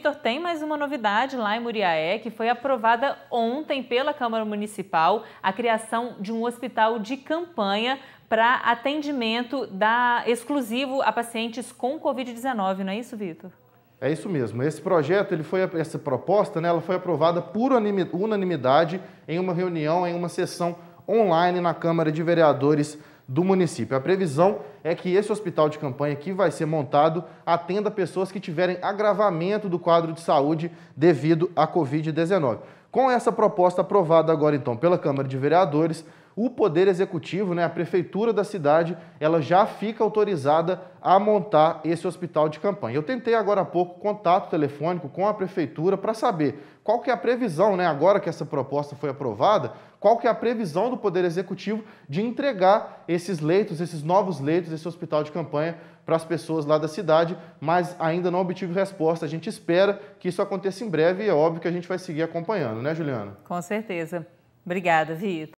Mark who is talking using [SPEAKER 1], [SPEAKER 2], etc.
[SPEAKER 1] Vitor, tem mais uma novidade lá em Muriaé, que foi aprovada ontem pela Câmara Municipal a criação de um hospital de campanha para atendimento da, exclusivo a pacientes com Covid-19, não é isso, Vitor?
[SPEAKER 2] É isso mesmo. Esse projeto, ele foi, essa proposta, né, ela foi aprovada por unanimidade em uma reunião, em uma sessão online na Câmara de Vereadores do município. A previsão é que esse hospital de campanha que vai ser montado atenda pessoas que tiverem agravamento do quadro de saúde devido à Covid-19. Com essa proposta aprovada agora, então, pela Câmara de Vereadores, o poder executivo, né, a prefeitura da cidade, ela já fica autorizada a montar esse hospital de campanha. Eu tentei agora há pouco contato telefônico com a prefeitura para saber qual que é a previsão, né, agora que essa proposta foi aprovada, qual que é a previsão do poder executivo de entregar esses leitos, esses novos leitos, esse hospital de campanha para as pessoas lá da cidade, mas ainda não obtive resposta. A gente espera que isso aconteça em breve e é óbvio que a gente vai seguir acompanhando, né, Juliana?
[SPEAKER 1] Com certeza. Obrigada, Vitor.